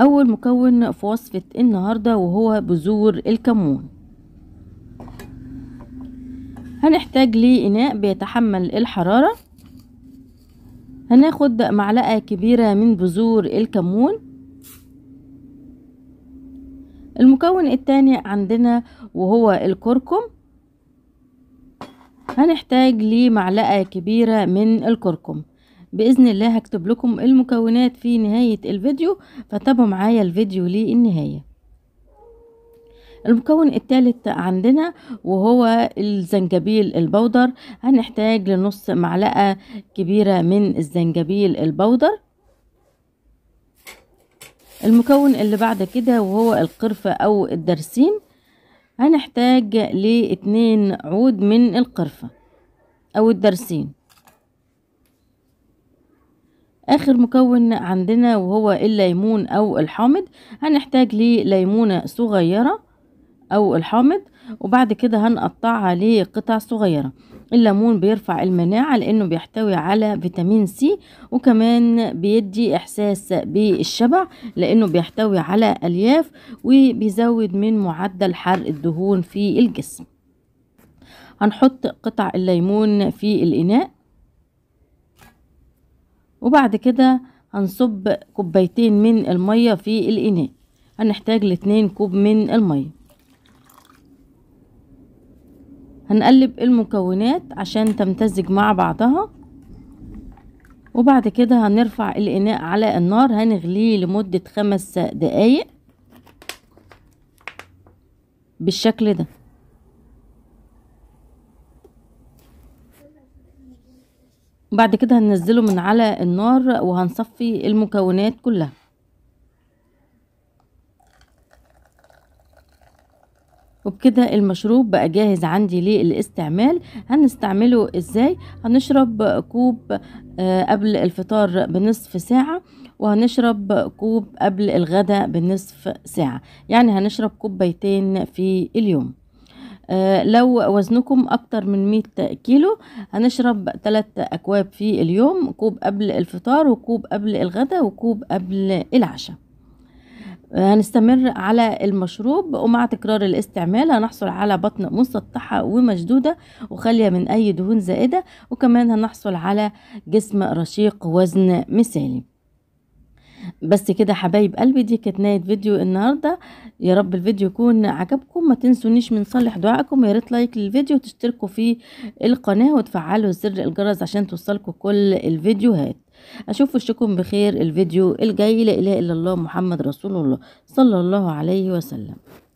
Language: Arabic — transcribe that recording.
أول مكون في وصفة النهاردة وهو بذور الكمون هنحتاج لاناء إناء بيتحمل الحرارة هناخد معلقة كبيرة من بذور الكمون المكون التاني عندنا وهو الكركم هنحتاج لمعلقة كبيرة من الكركم باذن الله هكتب لكم المكونات في نهايه الفيديو فتابعوا معايا الفيديو للنهايه المكون الثالث عندنا وهو الزنجبيل البودر هنحتاج لنص معلقه كبيره من الزنجبيل البودر المكون اللي بعد كده وهو القرفه او الدرسين هنحتاج لاتنين عود من القرفه او الدرسين اخر مكون عندنا وهو الليمون او الحامض هنحتاج لليمونة صغيرة او الحامض وبعد كده هنقطعها لقطع صغيرة الليمون بيرفع المناعة لأنه بيحتوي على فيتامين سي وكمان بيدي إحساس بالشبع لأنه بيحتوي على ألياف وبيزود من معدل حرق الدهون في الجسم هنحط قطع الليمون في الإناء وبعد كده هنصب كوبايتين من المية في الإناء هنحتاج لاتنين كوب من المية هنقلب المكونات عشان تمتزج مع بعضها وبعد كده هنرفع الإناء على النار هنغليه لمدة خمس دقايق بالشكل ده بعد كده هننزله من على النار وهنصفي المكونات كلها وبكده المشروب بقى جاهز عندي للاستعمال هنستعمله ازاي هنشرب كوب آه، قبل الفطار بنصف ساعة وهنشرب كوب قبل الغداء بنصف ساعة يعني هنشرب كوبايتين في اليوم آه، لو وزنكم أكتر من 100 كيلو هنشرب 3 أكواب في اليوم كوب قبل الفطار وكوب قبل الغداء وكوب قبل العشاء آه، هنستمر على المشروب ومع تكرار الاستعمال هنحصل على بطن مسطحة ومشدودة وخالية من أي دهون زائدة وكمان هنحصل على جسم رشيق وزن مثالي بس كده حبايب قلبي دي كانت نهايه فيديو النهارده يا رب الفيديو يكون عجبكم ما تنسونيش من صالح دعائكم يا ريت لايك للفيديو وتشتركوا في القناه وتفعلوا زر الجرس عشان توصلكم كل الفيديوهات اشوف وشكم بخير الفيديو الجاي لا اله الا الله محمد رسول الله صلى الله عليه وسلم